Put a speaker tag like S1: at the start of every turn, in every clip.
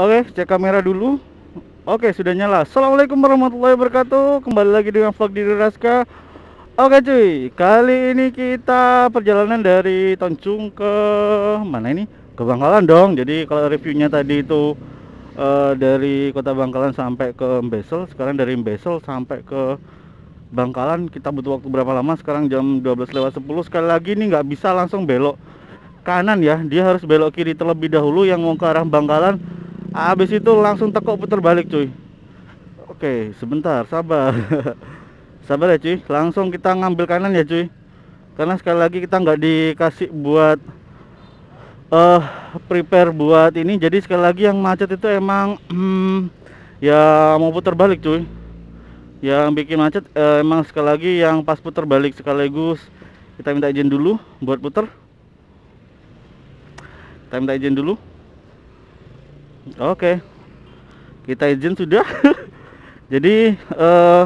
S1: Oke, cek kamera dulu. Oke, sudah nyala. Assalamualaikum warahmatullahi wabarakatuh. Kembali lagi dengan vlog di Raska. Oke cuy, kali ini kita perjalanan dari Toncung ke mana ini? Ke Bangkalan dong. Jadi kalau reviewnya tadi itu uh, dari kota Bangkalan sampai ke Mbesel. Sekarang dari Mbesel sampai ke Bangkalan kita butuh waktu berapa lama? Sekarang jam 12 lewat 10. Sekali lagi ini nggak bisa langsung belok kanan ya. Dia harus belok kiri terlebih dahulu yang mau ke arah Bangkalan habis itu langsung tekuk putar balik cuy oke sebentar sabar sabar ya cuy langsung kita ngambil kanan ya cuy karena sekali lagi kita nggak dikasih buat uh, prepare buat ini jadi sekali lagi yang macet itu emang hmm, ya mau putar balik cuy yang bikin macet uh, emang sekali lagi yang pas putar balik sekaligus kita minta izin dulu buat putar kita minta izin dulu Oke. Kita izin sudah. Jadi eh,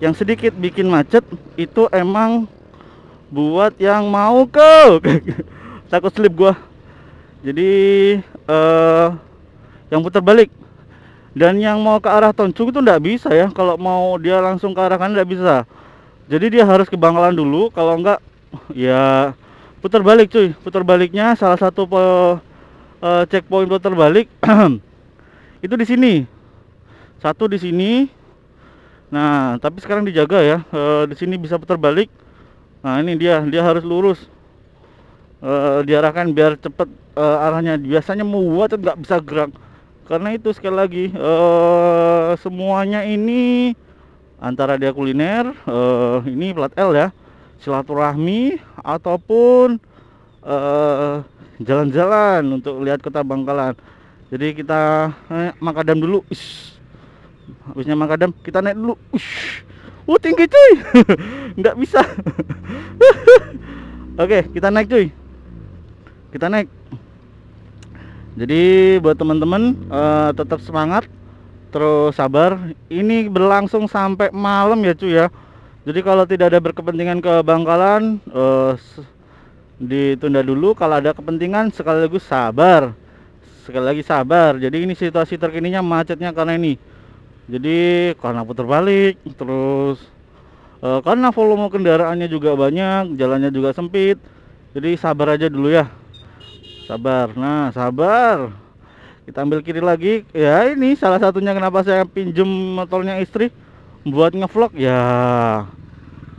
S1: yang sedikit bikin macet itu emang buat yang mau ke takut slip gua. Jadi eh, yang putar balik dan yang mau ke arah Toncung itu nggak bisa ya kalau mau dia langsung ke arah kanan nggak bisa. Jadi dia harus ke Bangkalan dulu kalau enggak ya putar balik cuy. Putar baliknya salah satu pe uh, checkpoint putar balik itu di sini satu di sini nah tapi sekarang dijaga ya uh, di sini bisa putar balik nah ini dia dia harus lurus uh, diarahkan biar cepat uh, arahnya biasanya membuat nggak bisa gerak karena itu sekali lagi uh, semuanya ini antara dia kuliner uh, ini plat L ya silaturahmi ataupun uh, jalan-jalan untuk lihat kota Bangkalan jadi kita eh, makadam dulu Ish. habisnya makadam kita naik dulu Ish. Uh, tinggi cuy nggak bisa oke kita naik cuy kita naik jadi buat teman-teman uh, tetap semangat terus sabar ini berlangsung sampai malam ya cuy ya jadi kalau tidak ada berkepentingan ke Bangkalan uh, ditunda dulu kalau ada kepentingan sekaligus sabar sekali lagi sabar jadi ini situasi terkininya macetnya karena ini jadi karena putar balik terus e, karena volume kendaraannya juga banyak jalannya juga sempit jadi sabar aja dulu ya sabar nah sabar kita ambil kiri lagi ya ini salah satunya kenapa saya pinjem motornya istri buat ngevlog ya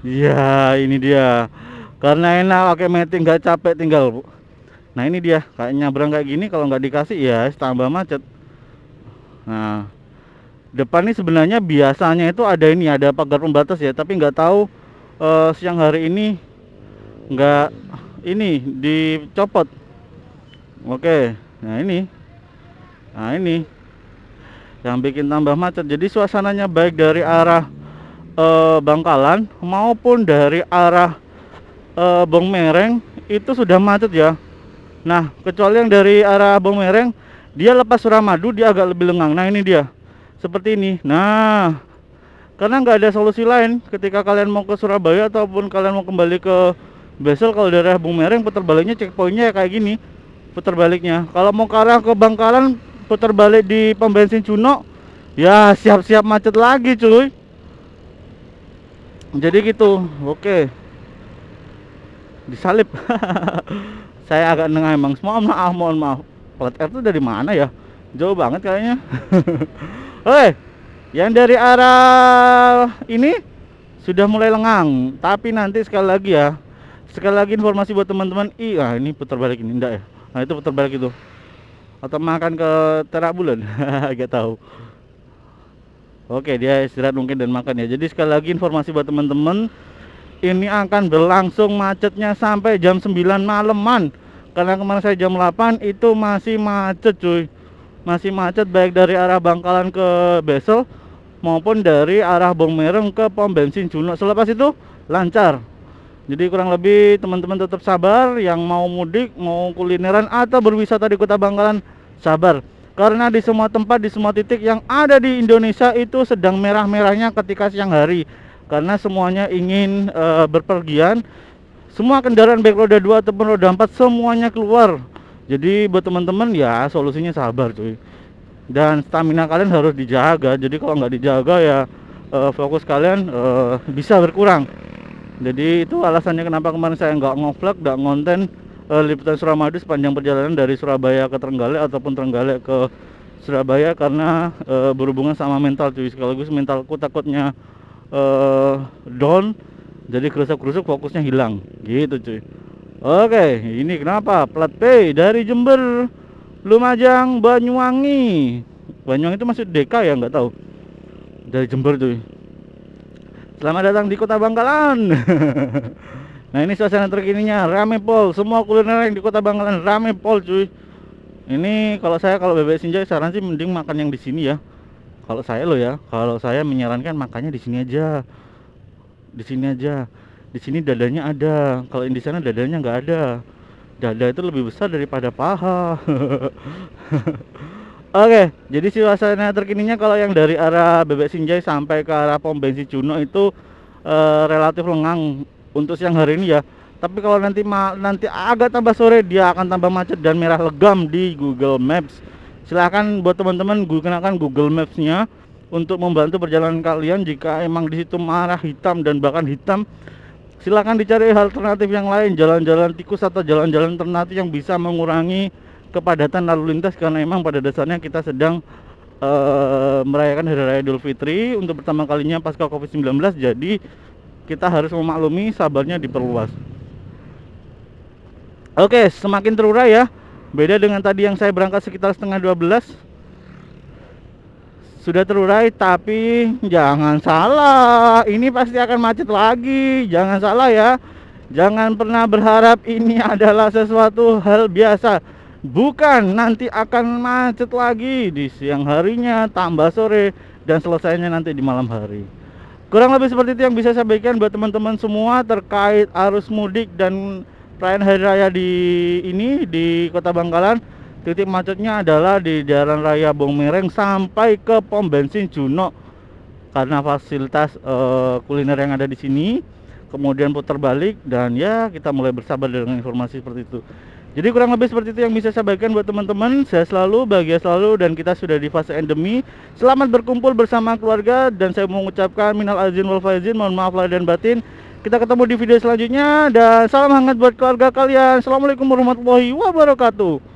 S1: ya ini dia karena enak pakai meting nggak capek tinggal bu nah ini dia kayak nyabrang kayak gini kalau nggak dikasih ya tambah macet nah depan ini sebenarnya biasanya itu ada ini ada pagar pembatas ya tapi nggak tahu uh, siang hari ini nggak ini dicopot oke nah ini nah ini yang bikin tambah macet jadi suasananya baik dari arah uh, Bangkalan maupun dari arah uh, Bong Mereng itu sudah macet ya nah kecuali yang dari arah Bong Mereng dia lepas Suramadu dia agak lebih lengang nah ini dia seperti ini nah karena nggak ada solusi lain ketika kalian mau ke Surabaya ataupun kalian mau kembali ke Besel kalau daerah Bong Mereng putar baliknya checkpointnya ya kayak gini putar baliknya kalau mau ke arah ke Bangkalan putar balik di pom bensin Cuno ya siap-siap macet lagi cuy jadi gitu oke okay disalip saya agak nengah emang mohon ah, maaf mohon maaf plat air itu dari mana ya jauh banget kayaknya hei yang dari arah ini sudah mulai lengang tapi nanti sekali lagi ya sekali lagi informasi buat teman-teman iya ah ini putar balik ini enggak ya nah itu putar balik itu atau makan ke terak bulan agak tahu oke dia istirahat mungkin dan makan ya jadi sekali lagi informasi buat teman-teman ini akan berlangsung macetnya sampai jam 9 maleman karena kemarin saya jam 8 itu masih macet cuy masih macet baik dari arah Bangkalan ke Besel maupun dari arah Bongmereng ke pom bensin Juno selepas itu lancar jadi kurang lebih teman-teman tetap sabar yang mau mudik mau kulineran atau berwisata di kota Bangkalan sabar karena di semua tempat di semua titik yang ada di Indonesia itu sedang merah-merahnya ketika siang hari karena semuanya ingin uh, berpergian semua kendaraan baik roda 2 ataupun roda 4 semuanya keluar jadi buat teman-teman ya solusinya sabar cuy dan stamina kalian harus dijaga jadi kalau nggak dijaga ya uh, fokus kalian uh, bisa berkurang jadi itu alasannya kenapa kemarin saya nggak ngevlog nggak ngonten uh, liputan Suramadu sepanjang perjalanan dari Surabaya ke Trenggalek ataupun Trenggalek ke Surabaya karena uh, berhubungan sama mental cuy sekaligus mentalku takutnya uh, eh, down jadi kerusuk-kerusuk fokusnya hilang gitu cuy oke ini kenapa plat P dari Jember Lumajang Banyuwangi Banyuwangi itu masih DK ya nggak tahu dari Jember cuy selamat datang di kota Bangkalan nah ini suasana terkininya rame pol semua kuliner yang di kota Bangkalan rame pol cuy ini kalau saya kalau bebek sinjai saran sih mending makan yang di sini ya kalau saya lo ya kalau saya menyarankan makanya di sini aja di sini aja di sini dadanya ada kalau di sana dadanya nggak ada dada itu lebih besar daripada paha oke jadi jadi suasana terkininya kalau yang dari arah Bebek Sinjai sampai ke arah pom bensin Juno itu e, relatif lengang untuk siang hari ini ya tapi kalau nanti nanti agak tambah sore dia akan tambah macet dan merah legam di Google Maps silahkan buat teman-teman gunakan Google Maps-nya untuk membantu perjalanan kalian jika emang di situ marah hitam dan bahkan hitam silahkan dicari alternatif yang lain jalan-jalan tikus atau jalan-jalan alternatif yang bisa mengurangi kepadatan lalu lintas karena emang pada dasarnya kita sedang uh, merayakan hari raya Idul Fitri untuk pertama kalinya pasca Covid-19 jadi kita harus memaklumi sabarnya diperluas oke semakin terurai ya Beda dengan tadi yang saya berangkat sekitar setengah 12 Sudah terurai tapi jangan salah Ini pasti akan macet lagi Jangan salah ya Jangan pernah berharap ini adalah sesuatu hal biasa Bukan nanti akan macet lagi di siang harinya tambah sore dan selesainya nanti di malam hari Kurang lebih seperti itu yang bisa saya bagikan buat teman-teman semua terkait arus mudik dan perayaan hari raya di ini di Kota Bangkalan titik macetnya adalah di Jalan Raya Bong Mereng sampai ke pom bensin Juno karena fasilitas uh, kuliner yang ada di sini kemudian putar balik dan ya kita mulai bersabar dengan informasi seperti itu jadi kurang lebih seperti itu yang bisa saya bagikan buat teman-teman. Saya selalu bahagia selalu dan kita sudah di fase endemi. Selamat berkumpul bersama keluarga dan saya mengucapkan minal azin wal faizin, mohon maaf lahir dan batin. Kita ketemu di video selanjutnya dan salam hangat buat keluarga kalian. Assalamualaikum warahmatullahi wabarakatuh.